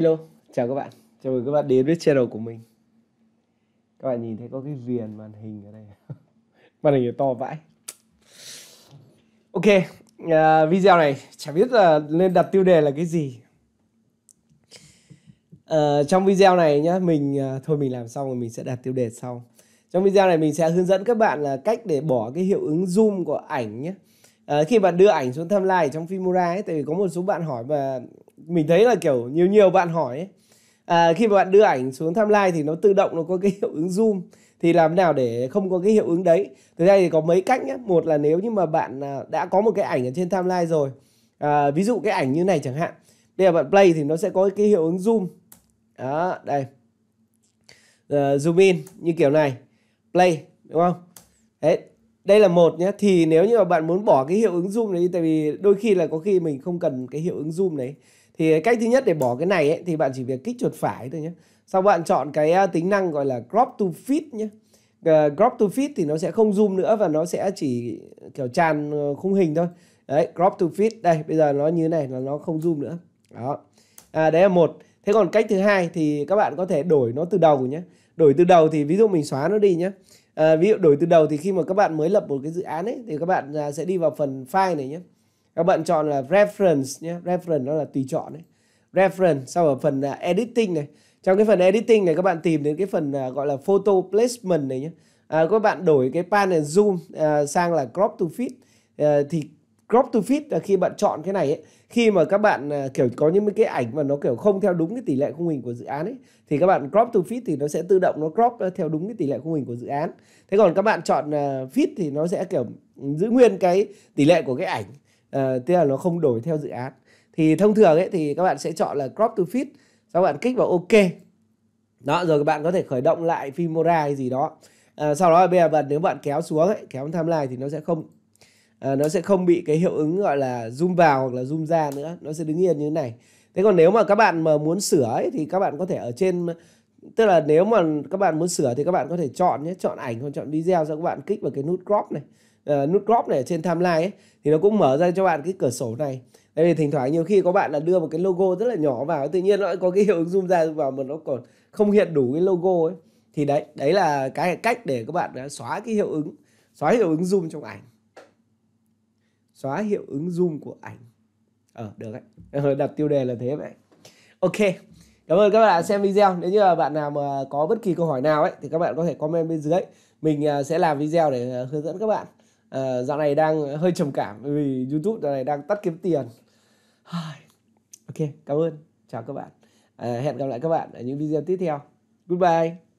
Hello, chào các bạn. Chào mừng các bạn đến với channel của mình. Các bạn nhìn thấy có cái viền màn hình ở đây. màn hình to vãi. Ok, à, video này chả biết là nên đặt tiêu đề là cái gì. À, trong video này nhá, mình à, thôi mình làm xong rồi mình sẽ đặt tiêu đề sau. Trong video này mình sẽ hướng dẫn các bạn là cách để bỏ cái hiệu ứng zoom của ảnh nhé Ờ, khi bạn đưa ảnh xuống timeline trong Filmora ấy tại vì có một số bạn hỏi và mình thấy là kiểu nhiều nhiều bạn hỏi ấy. À, khi mà bạn đưa ảnh xuống timeline thì nó tự động nó có cái hiệu ứng zoom thì làm nào để không có cái hiệu ứng đấy thực ra thì có mấy cách nhé một là nếu như mà bạn à, đã có một cái ảnh ở trên timeline rồi à, ví dụ cái ảnh như này chẳng hạn bây giờ bạn play thì nó sẽ có cái hiệu ứng zoom đó đây uh, zoom in như kiểu này play đúng không đấy đây là một nhé thì nếu như mà bạn muốn bỏ cái hiệu ứng zoom đấy tại vì đôi khi là có khi mình không cần cái hiệu ứng zoom đấy thì cách thứ nhất để bỏ cái này ấy, thì bạn chỉ việc kích chuột phải thôi nhé sau bạn chọn cái à, tính năng gọi là crop to fit nhé ờ, crop to fit thì nó sẽ không zoom nữa và nó sẽ chỉ kiểu tràn ờ, khung hình thôi đấy crop to fit đây bây giờ nó như thế này là nó không zoom nữa đó à, đấy là một thế còn cách thứ hai thì các bạn có thể đổi nó từ đầu nhé đổi từ đầu thì ví dụ mình xóa nó đi nhé à, ví dụ đổi từ đầu thì khi mà các bạn mới lập một cái dự án ấy thì các bạn à, sẽ đi vào phần file này nhé các bạn chọn là reference nhé reference nó là tùy chọn đấy reference sau ở phần à, editing này trong cái phần editing này các bạn tìm đến cái phần à, gọi là photo placement này nhé à, các bạn đổi cái pan này zoom à, sang là crop to fit à, thì crop to fit là khi bạn chọn cái này ấy, khi mà các bạn à, kiểu có những cái ảnh mà nó kiểu không theo đúng cái tỷ lệ khung hình của dự án ấy thì các bạn crop to fit thì nó sẽ tự động nó crop à, theo đúng cái tỷ lệ khung hình của dự án. Thế còn các bạn chọn à, fit thì nó sẽ kiểu giữ nguyên cái tỷ lệ của cái ảnh à, tức là nó không đổi theo dự án. Thì thông thường ấy thì các bạn sẽ chọn là crop to fit, sau bạn kích vào ok. Đó rồi các bạn có thể khởi động lại Filmora hay gì đó. À, sau đó bây giờ bạn nếu bạn kéo xuống ấy, kéo timeline thì nó sẽ không à, nó sẽ không bị cái hiệu ứng gọi là zoom vào hoặc là zoom ra nữa nó sẽ đứng yên như thế này thế còn nếu mà các bạn mà muốn sửa ấy, thì các bạn có thể ở trên tức là nếu mà các bạn muốn sửa thì các bạn có thể chọn nhé chọn ảnh hoặc chọn video sau các bạn kích vào cái nút crop này à, nút crop này ở trên timeline ấy thì nó cũng mở ra cho bạn cái cửa sổ này đây thì thỉnh thoảng nhiều khi có bạn là đưa một cái logo rất là nhỏ vào tự nhiên nó có cái hiệu ứng zoom ra vào mà nó còn không hiện đủ cái logo ấy thì đấy đấy là cái cách để các bạn xóa cái hiệu ứng xóa hiệu ứng zoom trong ảnh xóa hiệu ứng zoom của ảnh ờ được đấy ờ, đặt tiêu đề là thế vậy ok cảm ơn các bạn đã xem video nếu như là bạn nào mà có bất kỳ câu hỏi nào ấy thì các bạn có thể comment bên dưới mình à, sẽ làm video để à, hướng dẫn các bạn à, dạo này đang hơi trầm cảm vì youtube dạo này đang tắt kiếm tiền ok cảm ơn chào các bạn à, hẹn gặp lại các bạn ở những video tiếp theo goodbye